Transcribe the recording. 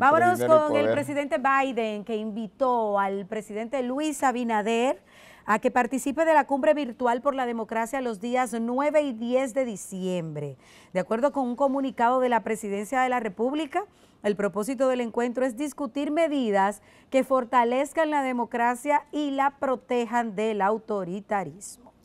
Vámonos con el, presidente Biden, que invitó al presidente Luis Abinader a que participe de la cumbre virtual por la democracia los días 9 y 10 de diciembre. De acuerdo con un comunicado de la Presidencia de la República, el propósito del encuentro es discutir medidas que fortalezcan la democracia y la protejan del autoritarismo.